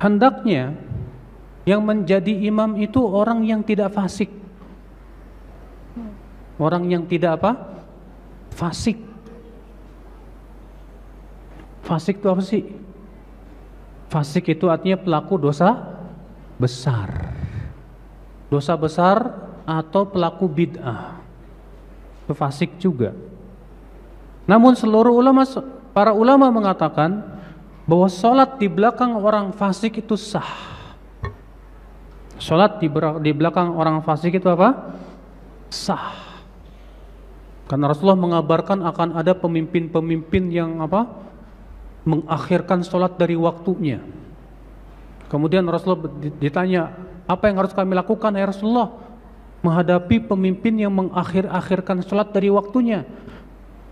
hendaknya yang menjadi imam itu orang yang tidak fasik. Orang yang tidak apa? Fasik. Fasik itu apa sih? Fasik itu artinya pelaku dosa besar. Dosa besar atau pelaku bid'ah. Fasik juga. Namun seluruh ulama para ulama mengatakan bahwa sholat di belakang orang fasik itu sah. Sholat di, belakang orang fasik itu apa? Sah. Karena Rasulullah mengabarkan akan ada pemimpin-pemimpin yang apa? Mengakhirkan sholat dari waktunya. Kemudian Rasulullah ditanya, apa yang harus kami lakukan ya Rasulullah? Menghadapi pemimpin yang mengakhir-akhirkan sholat dari waktunya.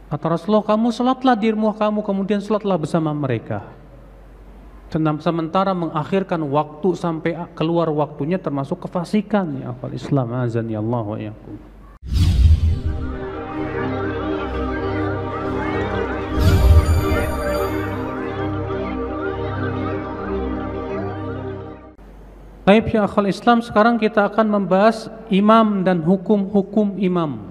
Kata Rasulullah, kamu sholatlah di rumah kamu, kemudian sholatlah bersama mereka tentang sementara mengakhirkan waktu sampai keluar waktunya termasuk kefasikan ya akal Islam azan ya Allah wa yakum. Baik ya akal Islam sekarang kita akan membahas imam dan hukum-hukum imam.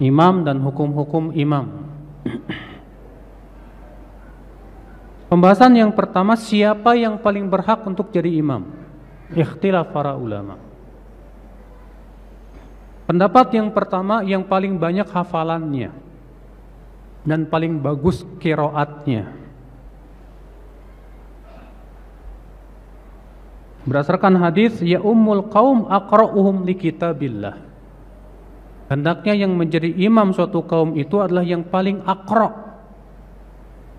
imam dan hukum-hukum imam. Pembahasan yang pertama siapa yang paling berhak untuk jadi imam? Ikhtilaf para ulama. Pendapat yang pertama yang paling banyak hafalannya dan paling bagus kiroatnya. Berdasarkan hadis ya ummul qaum aqra'uhum li kitabillah. Hendaknya yang menjadi imam suatu kaum itu adalah yang paling akrok,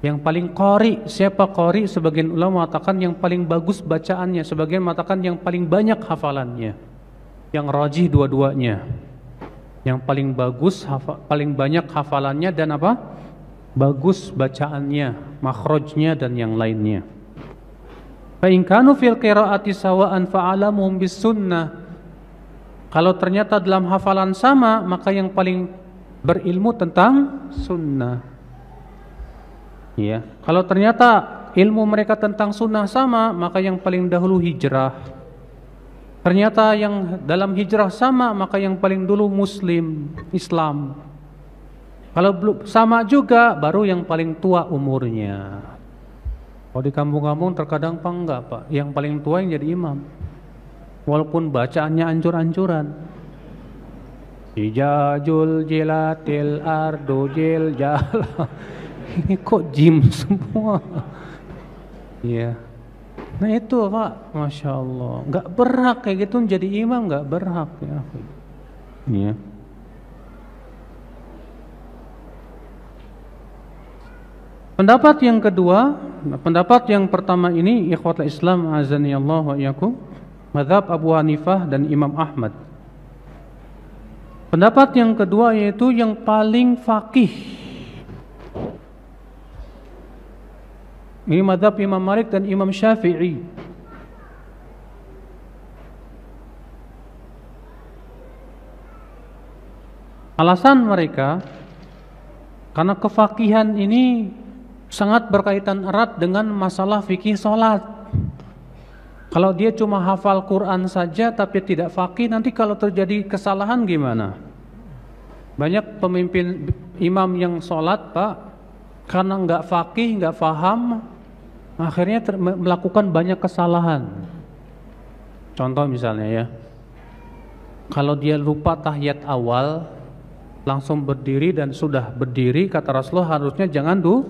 yang paling kori. Siapa kori? Sebagian ulama mengatakan yang paling bagus bacaannya, sebagian mengatakan yang paling banyak hafalannya, yang rajih dua-duanya, yang paling bagus, hafa, paling banyak hafalannya dan apa? Bagus bacaannya, makhrajnya dan yang lainnya. Fa in kanu fil qira'ati sawa'an fa'alamuhum bis sunnah kalau ternyata dalam hafalan sama, maka yang paling berilmu tentang sunnah. Ya, kalau ternyata ilmu mereka tentang sunnah sama, maka yang paling dahulu hijrah. Ternyata yang dalam hijrah sama, maka yang paling dulu muslim, Islam. Kalau belum sama juga, baru yang paling tua umurnya. Kalau di kampung-kampung terkadang apa enggak pak, yang paling tua yang jadi imam walaupun bacaannya ancur-ancuran. Ijajul jilatil ardu jil jala. Ini kok jim semua. Iya. Nah itu Pak, Masya Allah. Gak berhak kayak gitu jadi imam gak berhak ya. Iya. Pendapat yang kedua, pendapat yang pertama ini ikhwatul Islam azani Allah wa iyakum madhab Abu Hanifah dan Imam Ahmad. Pendapat yang kedua yaitu yang paling fakih. Ini madhab Imam Malik dan Imam Syafi'i. Alasan mereka karena kefakihan ini sangat berkaitan erat dengan masalah fikih sholat. Kalau dia cuma hafal Quran saja tapi tidak fakih, nanti kalau terjadi kesalahan gimana? Banyak pemimpin imam yang sholat pak, karena nggak fakih, nggak faham, akhirnya melakukan banyak kesalahan. Contoh misalnya ya, kalau dia lupa tahiyat awal, langsung berdiri dan sudah berdiri, kata Rasulullah harusnya jangan du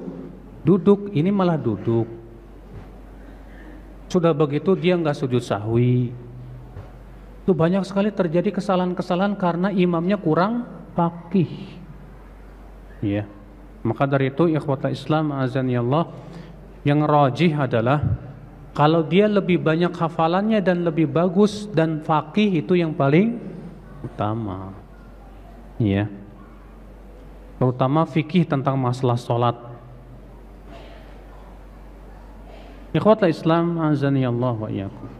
duduk, ini malah duduk. Sudah begitu dia nggak sujud sahwi. Itu banyak sekali terjadi kesalahan-kesalahan karena imamnya kurang pakih. Ya. Yeah. Maka dari itu ikhwata Islam azan ya Allah yang rajih adalah kalau dia lebih banyak hafalannya dan lebih bagus dan fakih itu yang paling utama. Ya. Yeah. Terutama fikih tentang masalah sholat Ikhwatlah Islam azani Allah wa iyyakum.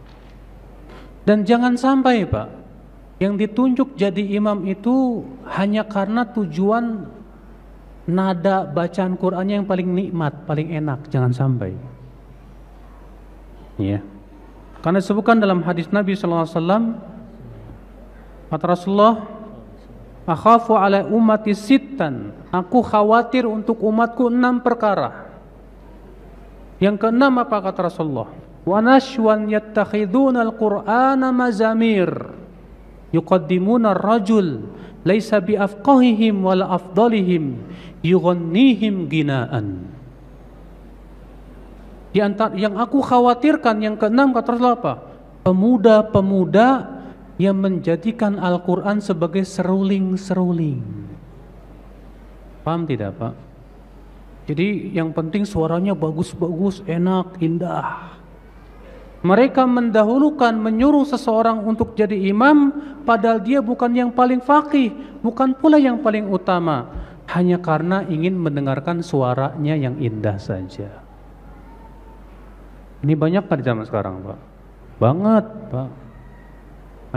Dan jangan sampai Pak yang ditunjuk jadi imam itu hanya karena tujuan nada bacaan Qur'annya yang paling nikmat, paling enak, jangan sampai. Ya. Karena disebutkan dalam hadis Nabi sallallahu alaihi wasallam kata Rasulullah akhafu ala ummati sittan, aku khawatir untuk umatku enam perkara. Yang keenam apa kata Rasulullah? Wa nashwan yattakhidhuna al-Qur'ana mazamir yuqaddimuna ar-rajul laisa bi afqahihim wala afdalihim yughannihim ginaan. Di antara yang aku khawatirkan yang keenam kata Rasulullah apa? Pemuda-pemuda yang menjadikan Al-Quran sebagai seruling-seruling. Paham tidak Pak? Jadi yang penting suaranya bagus-bagus, enak, indah. Mereka mendahulukan menyuruh seseorang untuk jadi imam padahal dia bukan yang paling faqih, bukan pula yang paling utama, hanya karena ingin mendengarkan suaranya yang indah saja. Ini banyak kan di zaman sekarang, Pak? Banget, Pak.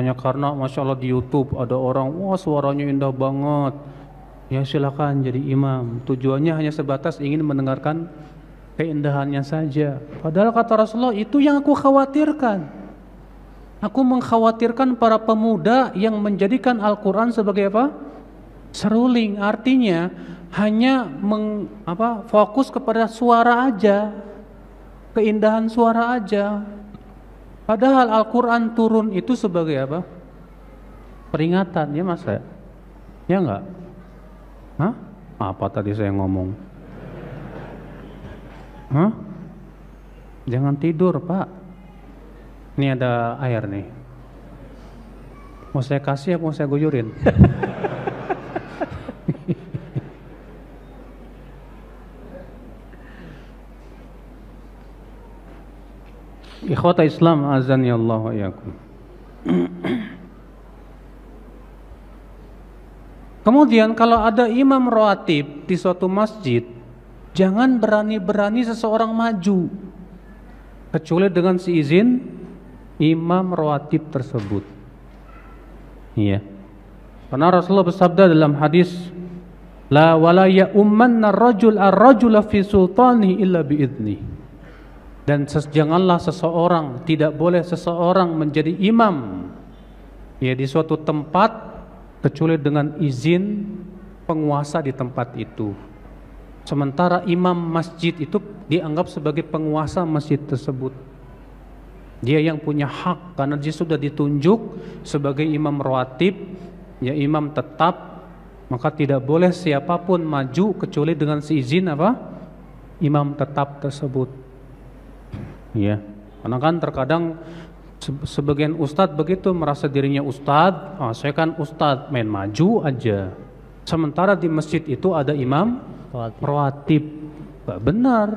Hanya karena Masya Allah di Youtube ada orang, wah suaranya indah banget Ya silakan jadi imam. Tujuannya hanya sebatas ingin mendengarkan keindahannya saja. Padahal kata Rasulullah itu yang aku khawatirkan. Aku mengkhawatirkan para pemuda yang menjadikan Al-Quran sebagai apa? Seruling. Artinya hanya meng, apa, fokus kepada suara aja, keindahan suara aja. Padahal Al-Quran turun itu sebagai apa? Peringatan ya mas ya? Ya enggak? Hah? Apa tadi saya ngomong? Hah? Jangan tidur, Pak. Ini ada air nih. Mau saya kasih apa mau saya guyurin? Ikhwata Islam azan ya Allah wa Kemudian kalau ada imam roatib di suatu masjid, jangan berani-berani seseorang maju kecuali dengan seizin imam roatib tersebut. Iya. Karena Rasulullah bersabda dalam hadis La walaya ummanna rajul ar rajul fi sultani illa Dan janganlah seseorang, tidak boleh seseorang menjadi imam ya di suatu tempat kecuali dengan izin penguasa di tempat itu. Sementara imam masjid itu dianggap sebagai penguasa masjid tersebut. Dia yang punya hak karena dia sudah ditunjuk sebagai imam rawatib, ya imam tetap, maka tidak boleh siapapun maju kecuali dengan seizin apa? Imam tetap tersebut. Ya. Karena kan terkadang sebagian ustadz begitu merasa dirinya ustadz, oh, saya kan ustadz main maju aja. Sementara di masjid itu ada imam rawatib. pak benar.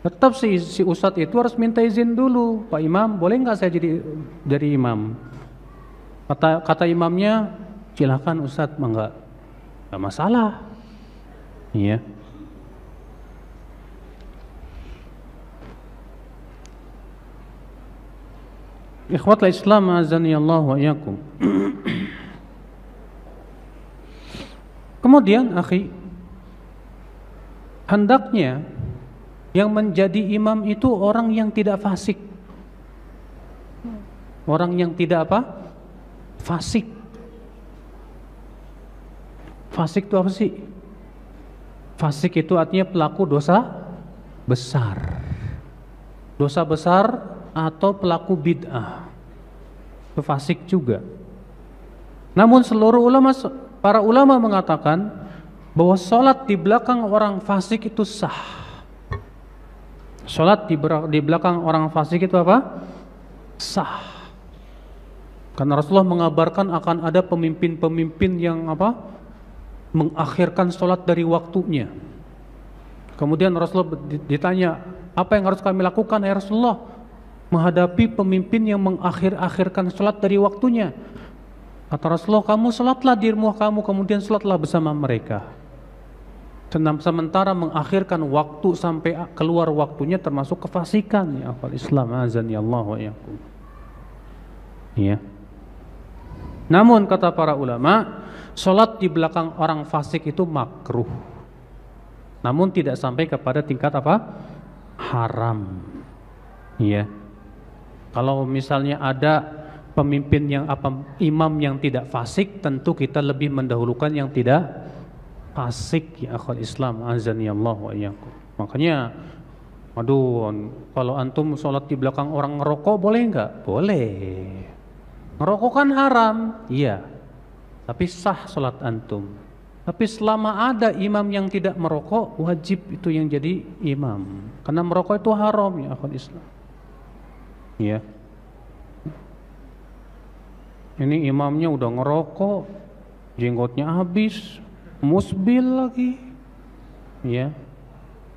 Tetap si, si ustadz itu harus minta izin dulu, Pak Imam, boleh nggak saya jadi dari imam? Kata kata imamnya, silahkan ustadz, enggak, enggak masalah. Iya. Ikhwatul Islam azani Allah wa iyakum. Kemudian akhi hendaknya yang menjadi imam itu orang yang tidak fasik. Orang yang tidak apa? Fasik. Fasik itu apa sih? Fasik itu artinya pelaku dosa besar. Dosa besar atau pelaku bid'ah fasik juga namun seluruh ulama para ulama mengatakan bahwa sholat di belakang orang fasik itu sah sholat di belakang orang fasik itu apa? sah karena Rasulullah mengabarkan akan ada pemimpin-pemimpin yang apa? mengakhirkan sholat dari waktunya kemudian Rasulullah ditanya apa yang harus kami lakukan ya Rasulullah menghadapi pemimpin yang mengakhir-akhirkan sholat dari waktunya. Kata Rasulullah, kamu sholatlah di rumah kamu, kemudian sholatlah bersama mereka. Senam sementara mengakhirkan waktu sampai keluar waktunya termasuk kefasikan ya akal Islam azan ya Allah Ya. Namun kata para ulama, sholat di belakang orang fasik itu makruh. Namun tidak sampai kepada tingkat apa? Haram. Ya. Kalau misalnya ada pemimpin yang apa imam yang tidak fasik, tentu kita lebih mendahulukan yang tidak fasik ya akal Islam ya Allah wa Makanya aduh kalau antum sholat di belakang orang ngerokok boleh enggak? Boleh. Ngerokok kan haram, iya. Tapi sah sholat antum. Tapi selama ada imam yang tidak merokok, wajib itu yang jadi imam. Karena merokok itu haram ya akal Islam ya ini imamnya udah ngerokok jenggotnya habis musbil lagi ya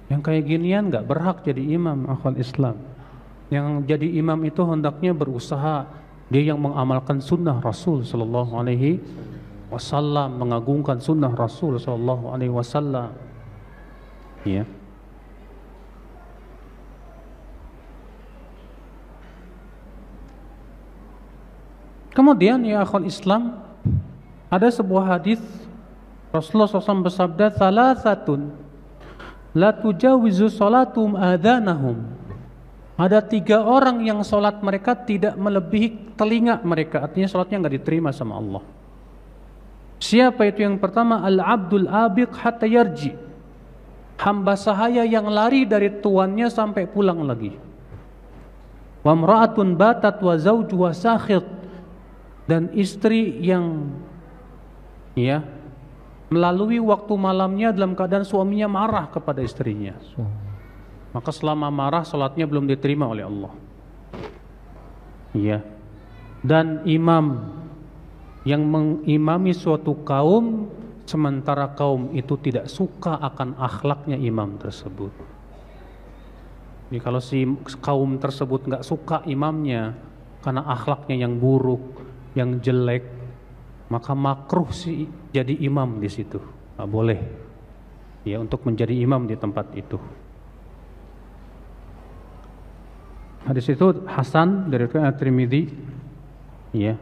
yang kayak ginian nggak berhak jadi imam akhwal Islam yang jadi imam itu hendaknya berusaha dia yang mengamalkan sunnah Rasul Shallallahu Alaihi Wasallam mengagungkan sunnah Rasul Shallallahu Alaihi Wasallam ya yeah. Kemudian ya akhul Islam ada sebuah hadis Rasulullah SAW bersabda salah satu la tujawizu salatum adhanahum ada tiga orang yang sholat mereka tidak melebihi telinga mereka artinya sholatnya nggak diterima sama Allah siapa itu yang pertama al-abdul abiq hatta yarji hamba sahaya yang lari dari tuannya sampai pulang lagi wa batat wa zawjuha sakhit dan istri yang ya melalui waktu malamnya dalam keadaan suaminya marah kepada istrinya. Maka selama marah salatnya belum diterima oleh Allah. Iya. Dan imam yang mengimami suatu kaum sementara kaum itu tidak suka akan akhlaknya imam tersebut. Jadi kalau si kaum tersebut nggak suka imamnya karena akhlaknya yang buruk, yang jelek, maka makruh sih jadi imam di situ. Nggak boleh ya untuk menjadi imam di tempat itu. Hadis itu Hasan dari at ya.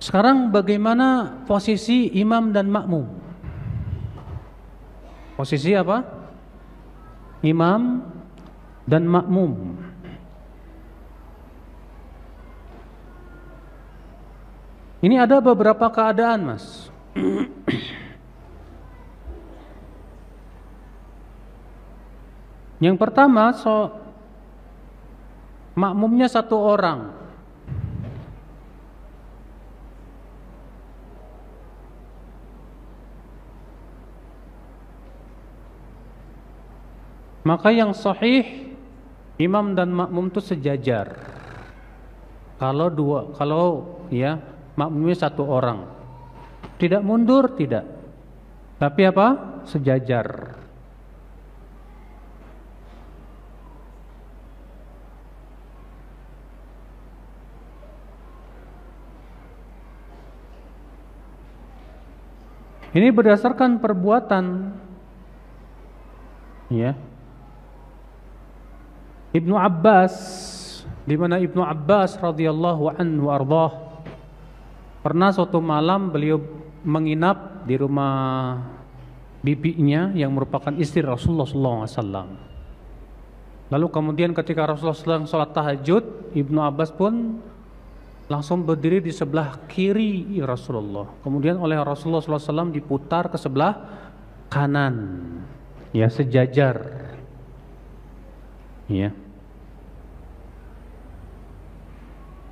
Sekarang bagaimana posisi imam dan makmum? Posisi apa? Imam dan makmum. Ini ada beberapa keadaan, Mas. Yang pertama, so, makmumnya satu orang. Maka yang sahih imam dan makmum itu sejajar. Kalau dua, kalau ya makmumnya satu orang. Tidak mundur, tidak. Tapi apa? Sejajar. Ini berdasarkan perbuatan. Ya. Ibnu Abbas di mana Ibnu Abbas radhiyallahu anhu ardhah Pernah suatu malam beliau menginap di rumah bibinya yang merupakan istri Rasulullah SAW. Lalu kemudian ketika Rasulullah sedang sholat tahajud, Ibnu Abbas pun langsung berdiri di sebelah kiri Rasulullah. Kemudian oleh Rasulullah SAW diputar ke sebelah kanan, ya sejajar. Ya,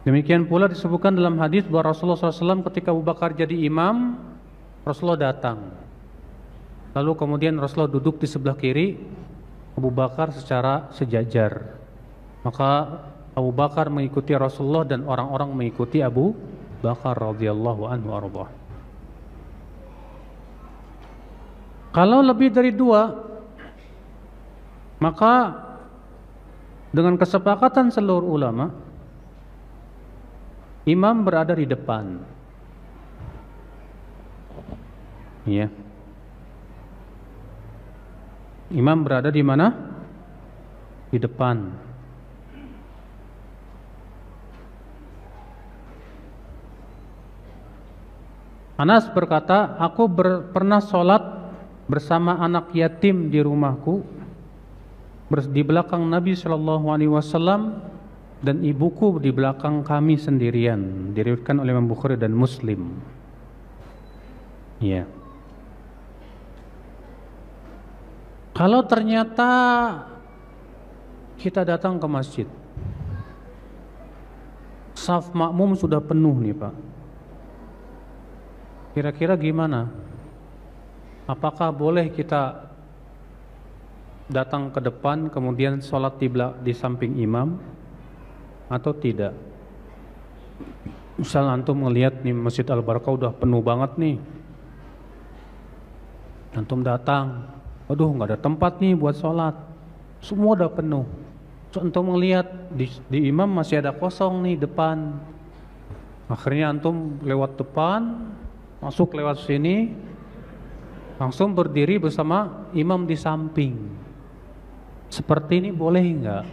Demikian pula disebutkan dalam hadis bahwa Rasulullah SAW ketika Abu Bakar jadi imam, Rasulullah datang. Lalu kemudian Rasulullah duduk di sebelah kiri Abu Bakar secara sejajar. Maka Abu Bakar mengikuti Rasulullah dan orang-orang mengikuti Abu Bakar radhiyallahu anhu arba'ah. Kalau lebih dari dua, maka dengan kesepakatan seluruh ulama, Imam berada di depan. Ya. Imam berada di mana? Di depan. Anas berkata, aku ber, pernah sholat bersama anak yatim di rumahku di belakang Nabi Shallallahu Alaihi Wasallam dan ibuku di belakang kami sendirian diriwayatkan oleh Imam Bukhari dan Muslim ya kalau ternyata kita datang ke masjid saf makmum sudah penuh nih Pak kira-kira gimana apakah boleh kita datang ke depan kemudian sholat di, di samping imam atau tidak? Misal antum melihat nih Masjid Al Barakah udah penuh banget nih. Antum datang, aduh nggak ada tempat nih buat sholat. Semua udah penuh. So, antum melihat di, di imam masih ada kosong nih depan. Akhirnya antum lewat depan, masuk lewat sini, langsung berdiri bersama imam di samping. Seperti ini boleh nggak?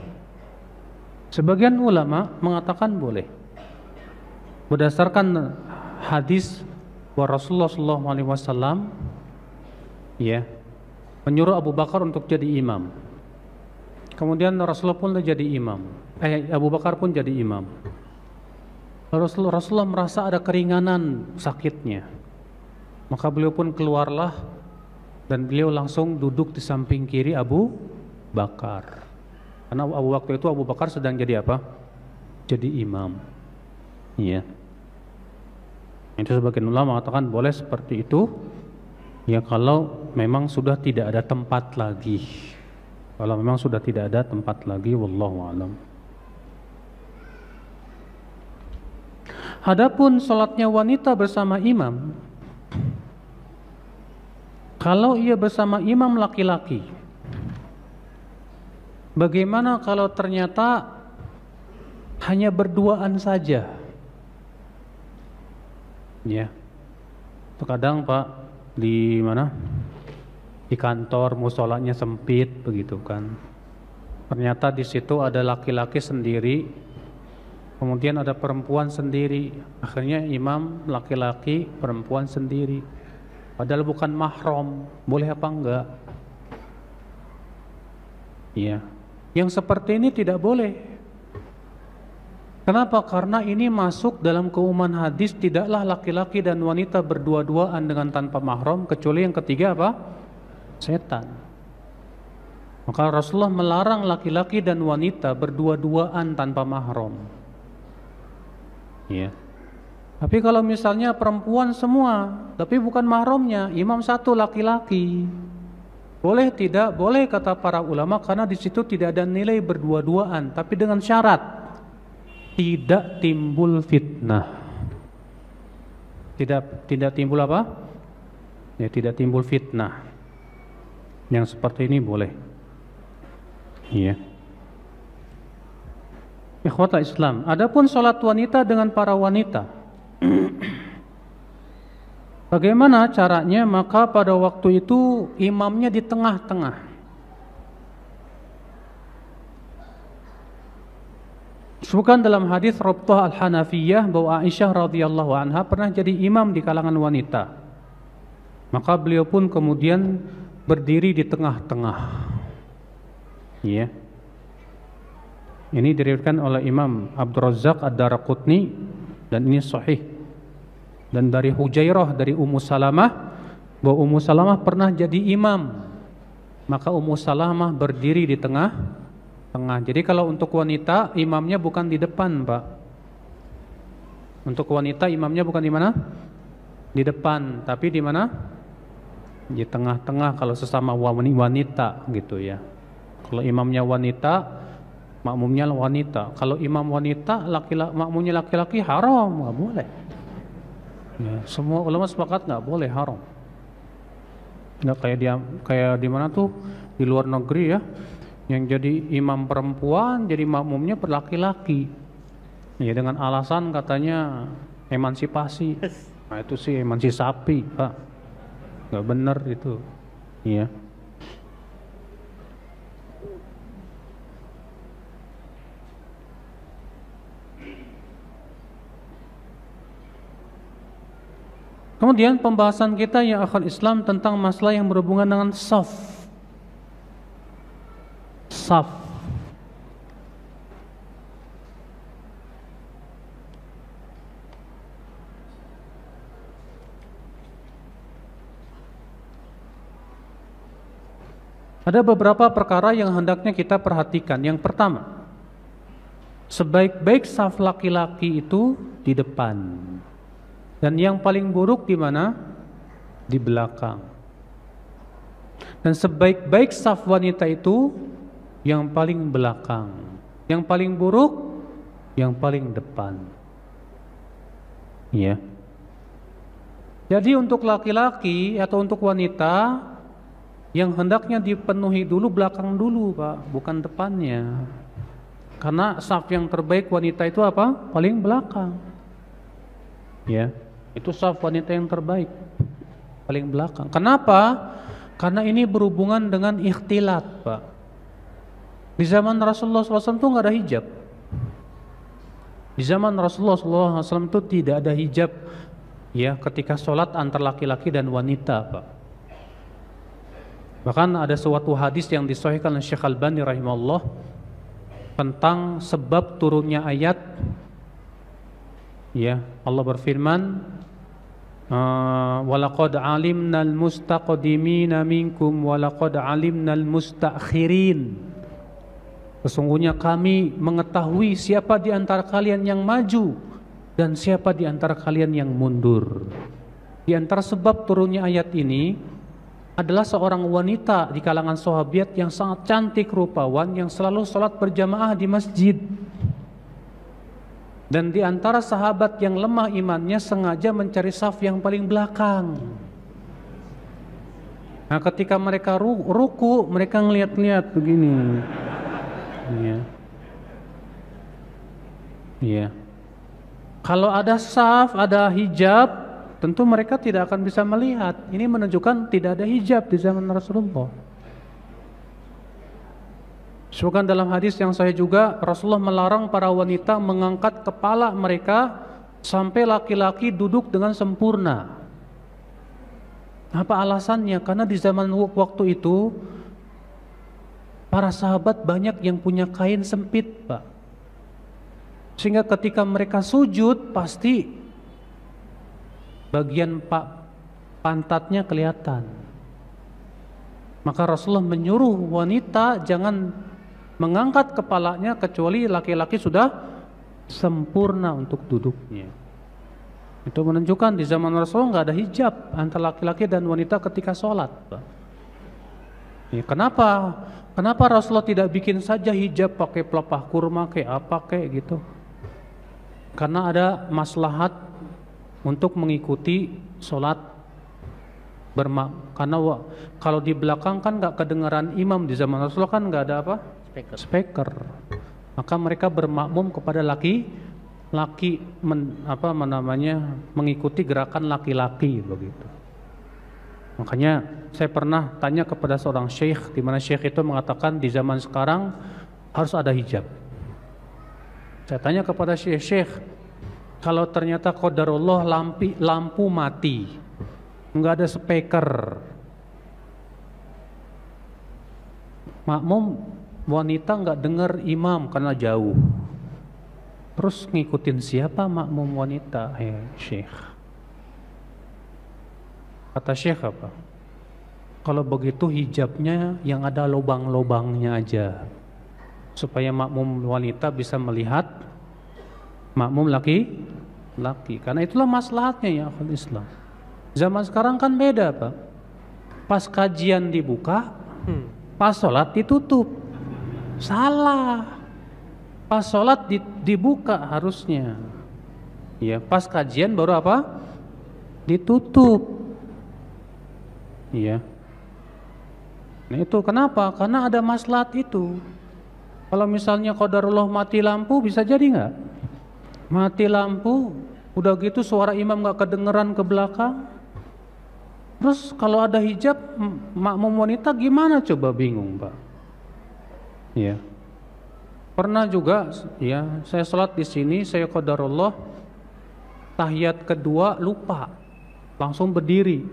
Sebagian ulama mengatakan boleh. Berdasarkan hadis bahwa Rasulullah Shallallahu Alaihi Wasallam, ya, menyuruh Abu Bakar untuk jadi imam. Kemudian Rasulullah pun jadi imam. Eh, Abu Bakar pun jadi imam. Rasul, Rasulullah merasa ada keringanan sakitnya. Maka beliau pun keluarlah dan beliau langsung duduk di samping kiri Abu Bakar. Karena Abu waktu itu Abu Bakar sedang jadi apa? Jadi imam. Iya. Itu sebagian ulama mengatakan boleh seperti itu ya kalau memang sudah tidak ada tempat lagi. Kalau memang sudah tidak ada tempat lagi wallahu alam. Adapun sholatnya wanita bersama imam, kalau ia bersama imam laki-laki, Bagaimana kalau ternyata hanya berduaan saja? Ya. Terkadang Pak di mana? Di kantor musolanya sempit begitu kan. Ternyata di situ ada laki-laki sendiri, kemudian ada perempuan sendiri. Akhirnya imam laki-laki, perempuan sendiri. Padahal bukan mahrom, boleh apa enggak? Iya. Yang seperti ini tidak boleh. Kenapa? Karena ini masuk dalam keumuman hadis tidaklah laki-laki dan wanita berdua-duaan dengan tanpa mahram kecuali yang ketiga apa? Setan. Maka Rasulullah melarang laki-laki dan wanita berdua-duaan tanpa mahram. Ya. Tapi kalau misalnya perempuan semua, tapi bukan mahramnya, imam satu laki-laki. Boleh tidak? Boleh kata para ulama karena di situ tidak ada nilai berdua-duaan, tapi dengan syarat tidak timbul fitnah. Tidak tidak timbul apa? Ya, tidak timbul fitnah. Yang seperti ini boleh. Iya. Ikhwatul Islam. Adapun sholat wanita dengan para wanita. Bagaimana caranya? Maka pada waktu itu imamnya di tengah-tengah. Sebutkan dalam hadis Rabtah Al-Hanafiyah bahwa Aisyah radhiyallahu anha pernah jadi imam di kalangan wanita. Maka beliau pun kemudian berdiri di tengah-tengah. Ya. Ini diriwayatkan oleh Imam Abdurrazzaq Ad-Darqutni dan ini sahih dan dari Hujairah dari Ummu Salamah bahwa Ummu Salamah pernah jadi imam. Maka Ummu Salamah berdiri di tengah tengah. Jadi kalau untuk wanita imamnya bukan di depan, Pak. Untuk wanita imamnya bukan di mana? Di depan, tapi di mana? Di tengah-tengah kalau sesama wanita gitu ya. Kalau imamnya wanita, makmumnya wanita. Kalau imam wanita, laki-laki makmumnya laki-laki haram, nggak boleh. Ya, semua ulama sepakat nggak boleh haram. Nggak kayak dia kayak di mana tuh di luar negeri ya, yang jadi imam perempuan jadi makmumnya berlaki-laki. Ya dengan alasan katanya emansipasi. Nah itu sih emansipasi sapi pak, nggak bener itu. Iya. Kemudian pembahasan kita yang akan Islam tentang masalah yang berhubungan dengan saf. Saf. Ada beberapa perkara yang hendaknya kita perhatikan. Yang pertama, sebaik-baik saf laki-laki itu di depan. Dan yang paling buruk di mana? Di belakang. Dan sebaik-baik saf wanita itu yang paling belakang. Yang paling buruk yang paling depan. Ya. Jadi untuk laki-laki atau untuk wanita yang hendaknya dipenuhi dulu belakang dulu, Pak, bukan depannya. Karena saf yang terbaik wanita itu apa? Paling belakang. Ya. Itu saf wanita yang terbaik paling belakang. Kenapa? Karena ini berhubungan dengan ikhtilat, Pak. Di zaman Rasulullah SAW itu nggak ada hijab. Di zaman Rasulullah SAW itu tidak ada hijab ya ketika sholat antar laki-laki dan wanita, Pak. Bahkan ada suatu hadis yang disohkan oleh Syekh Al-Albani rahimahullah tentang sebab turunnya ayat Ya, Allah berfirman, eh, "Walaqad alimnal mustaqdimina minkum walaqad alimnal mustakhirin." Sesungguhnya kami mengetahui siapa di antara kalian yang maju dan siapa di antara kalian yang mundur. Di antara sebab turunnya ayat ini adalah seorang wanita di kalangan sahabat yang sangat cantik rupawan yang selalu sholat berjamaah di masjid. Dan di antara sahabat yang lemah imannya sengaja mencari saf yang paling belakang. Nah, ketika mereka ruku, mereka ngeliat-ngeliat begini. Iya. Iya. Kalau ada saf, ada hijab, tentu mereka tidak akan bisa melihat. Ini menunjukkan tidak ada hijab di zaman Rasulullah. Sebutkan dalam hadis yang saya juga Rasulullah melarang para wanita mengangkat kepala mereka sampai laki-laki duduk dengan sempurna. Apa alasannya? Karena di zaman waktu itu para sahabat banyak yang punya kain sempit, Pak. Sehingga ketika mereka sujud pasti bagian pak pantatnya kelihatan. Maka Rasulullah menyuruh wanita jangan mengangkat kepalanya kecuali laki-laki sudah sempurna untuk duduknya. Itu menunjukkan di zaman Rasul nggak ada hijab antara laki-laki dan wanita ketika sholat. Ya, kenapa? Kenapa Rasulullah tidak bikin saja hijab pakai pelepah kurma kayak apa kayak gitu? Karena ada maslahat untuk mengikuti sholat bermak. Karena kalau di belakang kan nggak kedengaran imam di zaman Rasulullah kan nggak ada apa? speaker. speaker. Maka mereka bermakmum kepada laki laki men, apa namanya mengikuti gerakan laki-laki begitu. Makanya saya pernah tanya kepada seorang syekh di mana syekh itu mengatakan di zaman sekarang harus ada hijab. Saya tanya kepada syekh, syekh kalau ternyata qadarullah lampi, lampu mati, Enggak ada speaker, makmum wanita nggak dengar imam karena jauh. Terus ngikutin siapa makmum wanita? Ya, Syekh. Kata Syekh apa? Kalau begitu hijabnya yang ada lubang-lubangnya aja. Supaya makmum wanita bisa melihat makmum laki laki. Karena itulah maslahatnya ya akhul Islam. Zaman sekarang kan beda, Pak. Pas kajian dibuka, hmm. pas sholat ditutup Salah. Pas sholat dibuka harusnya. Ya, pas kajian baru apa? Ditutup. ya Nah itu kenapa? Karena ada maslahat itu. Kalau misalnya daruloh mati lampu bisa jadi nggak? Mati lampu, udah gitu suara imam nggak kedengeran ke belakang. Terus kalau ada hijab makmum wanita gimana coba bingung pak? Ya. Pernah juga ya, saya sholat di sini, saya qadarullah tahiyat kedua lupa. Langsung berdiri.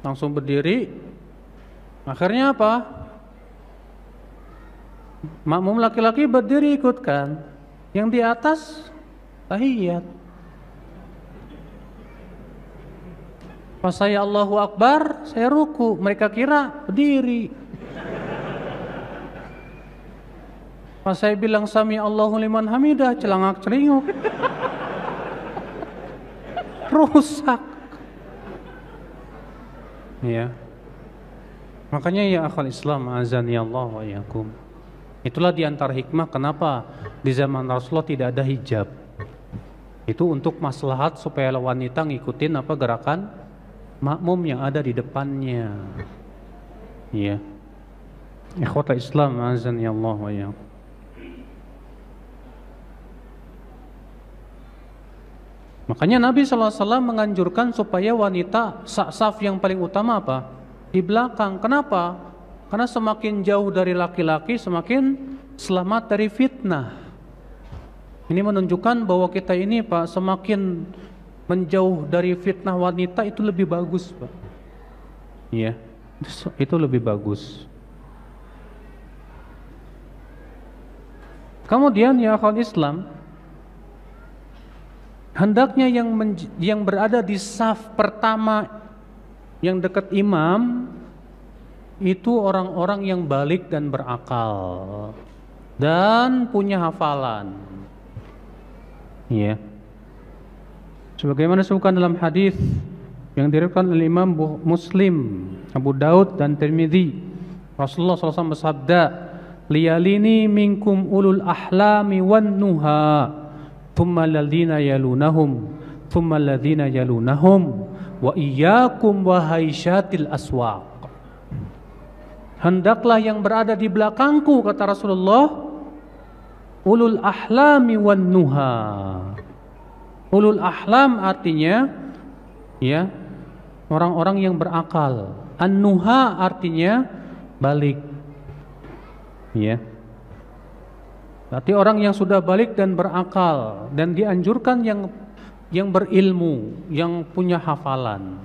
Langsung berdiri. Akhirnya apa? Makmum laki-laki berdiri ikutkan. Yang di atas tahiyat. Pas saya Allahu Akbar, saya ruku. Mereka kira berdiri. Pas saya bilang sami Allahu liman hamidah, celangak celinguk. Rusak. Ya. Makanya ya akal Islam azani Allah wa yakum. Itulah diantar hikmah kenapa di zaman Rasulullah tidak ada hijab. Itu untuk maslahat supaya wanita ngikutin apa gerakan makmum yang ada di depannya. Ya. Ikhwata Islam azani Allah wa yakum. Makanya Nabi SAW menganjurkan supaya wanita saf yang paling utama apa? Di belakang. Kenapa? Karena semakin jauh dari laki-laki semakin selamat dari fitnah. Ini menunjukkan bahwa kita ini Pak semakin menjauh dari fitnah wanita itu lebih bagus Pak. Iya, itu lebih bagus. Kemudian ya kalau Islam, Hendaknya yang yang berada di saf pertama yang dekat imam itu orang-orang yang balik dan berakal dan punya hafalan. Ya. Yeah. Sebagaimana disebutkan dalam hadis yang diriwayatkan oleh Imam Muslim, Abu Daud dan Tirmidzi. Rasulullah SAW bersabda, "Liyalini minkum ulul ahlami wan nuha." thumma alladhina yalunahum thumma alladhina yalunahum wa iyyakum wa haisyatil aswaq Hendaklah yang berada di belakangku kata Rasulullah ulul ahlami wan nuha. Ulul ahlam artinya ya orang-orang yang berakal. An-nuha artinya balik. Ya. yeah. Berarti orang yang sudah balik dan berakal dan dianjurkan yang yang berilmu, yang punya hafalan.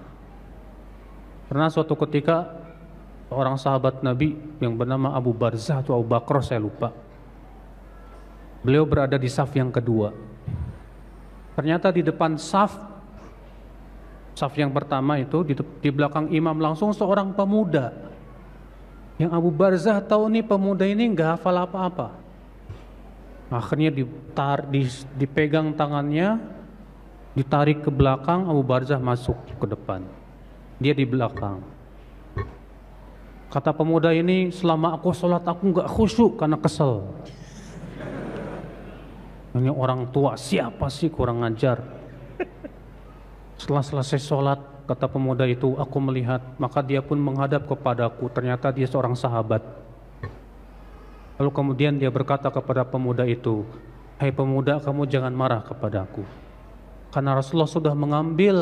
Pernah suatu ketika orang sahabat Nabi yang bernama Abu Barzah atau Abu Bakar saya lupa. Beliau berada di saf yang kedua. Ternyata di depan saf saf yang pertama itu di, di belakang imam langsung seorang pemuda. Yang Abu Barzah tahu nih pemuda ini nggak hafal apa-apa. Akhirnya ditar, dipegang tangannya, ditarik ke belakang, Abu Barzah masuk ke depan. Dia di belakang. Kata pemuda ini, selama aku sholat aku nggak khusyuk karena kesel. Ini orang tua siapa sih kurang ajar? Setelah selesai sholat, kata pemuda itu, aku melihat, maka dia pun menghadap kepadaku. Ternyata dia seorang sahabat. Lalu kemudian dia berkata kepada pemuda itu, "Hai hey pemuda, kamu jangan marah kepadaku. Karena Rasulullah sudah mengambil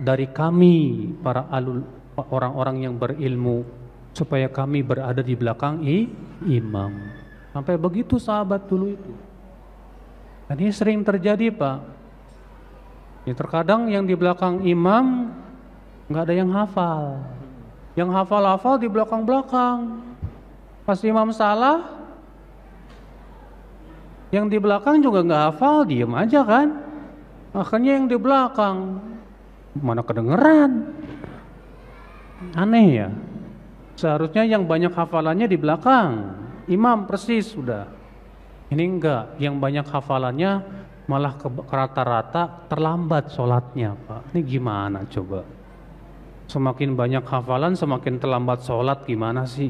dari kami para alul orang-orang yang berilmu supaya kami berada di belakang i, imam." Sampai begitu sahabat dulu itu. Dan ini sering terjadi, Pak. Ini ya, terkadang yang di belakang imam nggak ada yang hafal. Yang hafal-hafal di belakang-belakang Pas imam salah, yang di belakang juga nggak hafal, diem aja kan. Akhirnya yang di belakang mana kedengeran. Aneh ya. Seharusnya yang banyak hafalannya di belakang. Imam persis sudah. Ini enggak, yang banyak hafalannya malah ke rata-rata terlambat sholatnya Pak. Ini gimana coba? Semakin banyak hafalan semakin terlambat sholat gimana sih?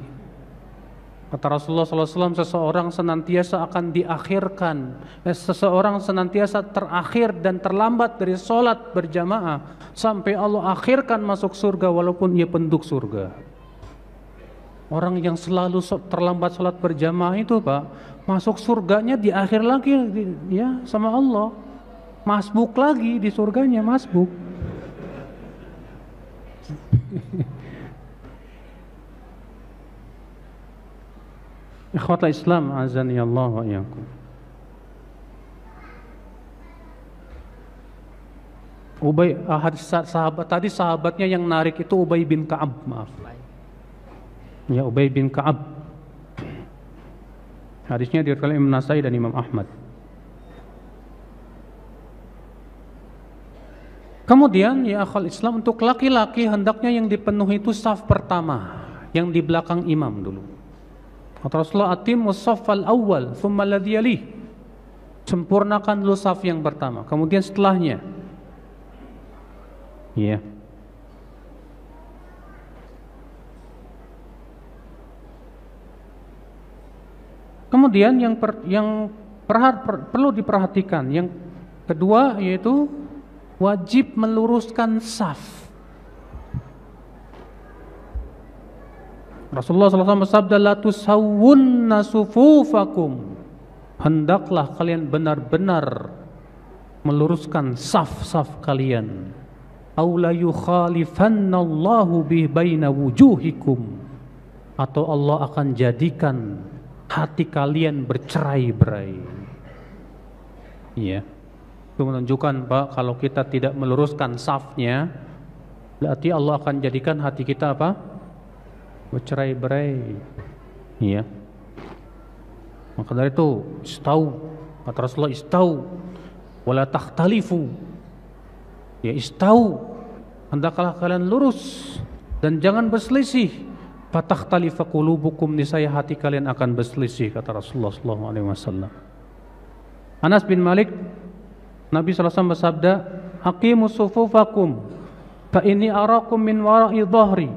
Kata Rasulullah SAW, seseorang senantiasa akan diakhirkan. Eh, seseorang senantiasa terakhir dan terlambat dari sholat berjamaah. Sampai Allah akhirkan masuk surga walaupun ia penduk surga. Orang yang selalu terlambat sholat berjamaah itu Pak, masuk surganya di akhir lagi ya sama Allah. Masbuk lagi di surganya, masbuk. Ikhwata Islam azani Allah wa iyakum. Ubay ahad ah, sahabat tadi sahabatnya yang narik itu Ubay bin Ka'ab, maaf. Ya Ubay bin Ka'ab. Hadisnya diriwayatkan Imam Nasai dan Imam Ahmad. Kemudian ya akhal Islam untuk laki-laki hendaknya yang dipenuhi itu saf pertama yang di belakang imam dulu. Kata Rasulullah atimmu safal awal thumma alladhi Sempurnakan dulu saf yang pertama, kemudian setelahnya. Iya. Yeah. Kemudian yang per, yang perhat, per, perlu diperhatikan yang kedua yaitu wajib meluruskan saf. Rasulullah SAW bersabda la tusawunna sufufakum. Hendaklah kalian benar-benar meluruskan saf-saf kalian. Au la yukhalifannallahu bi baina wujuhikum. Atau Allah akan jadikan hati kalian bercerai-berai. Iya. Itu menunjukkan Pak kalau kita tidak meluruskan safnya, berarti Allah akan jadikan hati kita apa? bercerai-berai ya maka dari itu istau kata Rasulullah istau wala takhtalifu ya istau hendaklah kalian lurus dan jangan berselisih fatakhtalifa qulubukum saya hati kalian akan berselisih kata Rasulullah sallallahu alaihi wasallam Anas bin Malik Nabi sallallahu alaihi wasallam bersabda aqimus sufufakum fa ini arakum min wara'i dhahri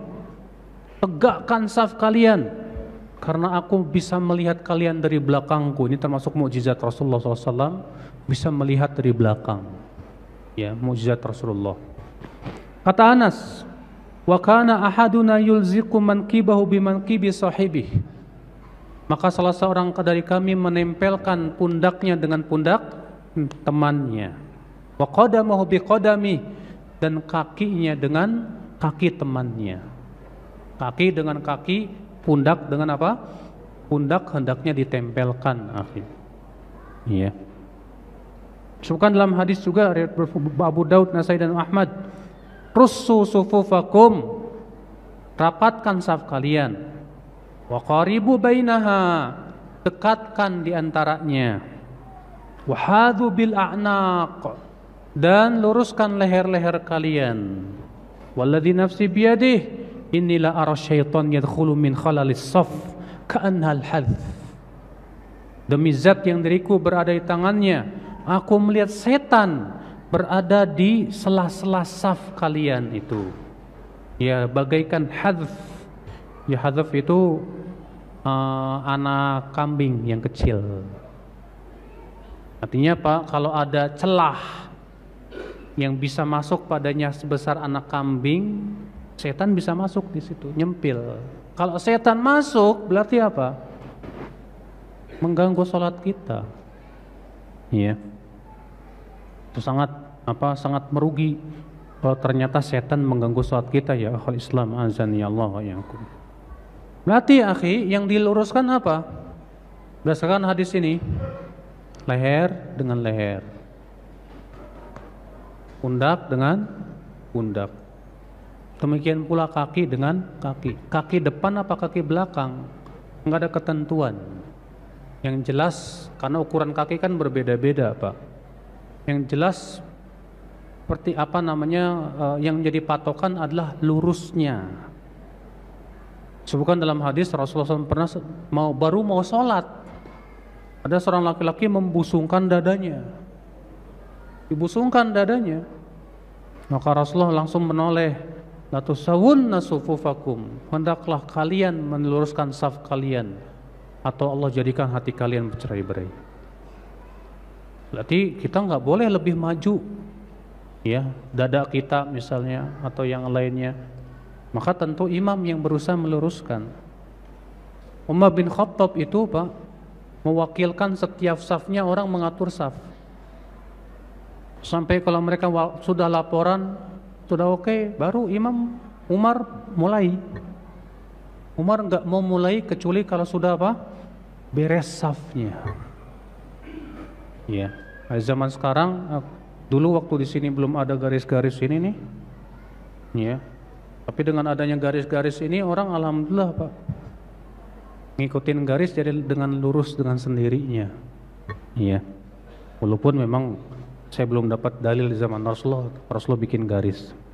tegakkan saf kalian karena aku bisa melihat kalian dari belakangku ini termasuk mukjizat Rasulullah SAW bisa melihat dari belakang ya mukjizat Rasulullah kata Anas wa kana ahaduna yulziku mankibahu bimankibi sahibih maka salah seorang dari kami menempelkan pundaknya dengan pundak temannya wa qadamahu biqadami dan kakinya dengan kaki temannya kaki dengan kaki, pundak dengan apa? Pundak hendaknya ditempelkan. Akhir. Iya. Sebutkan dalam hadis juga Abu Daud, Nasai dan Ahmad. sufu sufufakum rapatkan saf kalian. Wa qaribu bainaha dekatkan di antaranya. Wahadu bil a'naq dan luruskan leher-leher kalian. Walladhi nafsi biadih Inni la ara syaitan yadkhulu min khalalis saf ka'annal hadf. Demi zat yang diriku berada di tangannya, aku melihat setan berada di sela-sela saf kalian itu. Ya, bagaikan hadf. Ya, hadf itu uh, anak kambing yang kecil. Artinya Pak, kalau ada celah yang bisa masuk padanya sebesar anak kambing, Setan bisa masuk di situ, nyempil. Kalau setan masuk, berarti apa? Mengganggu sholat kita. Iya. Itu sangat apa? Sangat merugi. Kalau oh, ternyata setan mengganggu sholat kita ya, akhul Islam azan ya Allah ya aku. Berarti akhi yang diluruskan apa? Berdasarkan hadis ini, leher dengan leher, pundak dengan pundak, Demikian pula kaki dengan kaki. Kaki depan apa kaki belakang? Enggak ada ketentuan. Yang jelas karena ukuran kaki kan berbeda-beda, Pak. Yang jelas seperti apa namanya eh, yang menjadi patokan adalah lurusnya. Sebutkan dalam hadis Rasulullah SAW pernah mau baru mau sholat ada seorang laki-laki membusungkan dadanya, dibusungkan dadanya. Maka Rasulullah langsung menoleh latusawunna nasufufakum hendaklah kalian meneluruskan saf kalian atau Allah jadikan hati kalian bercerai-berai berarti kita nggak boleh lebih maju ya dada kita misalnya atau yang lainnya maka tentu imam yang berusaha meluruskan Umar bin Khattab itu Pak mewakilkan setiap safnya orang mengatur saf sampai kalau mereka sudah laporan sudah oke baru Imam Umar mulai Umar nggak mau mulai kecuali kalau sudah apa beres safnya ya yeah. zaman sekarang dulu waktu di sini belum ada garis-garis ini nih ya yeah. tapi dengan adanya garis-garis ini orang alhamdulillah pak ngikutin garis jadi dengan lurus dengan sendirinya Iya, yeah. walaupun memang saya belum dapat dalil di zaman Rasulullah Rasulullah bikin garis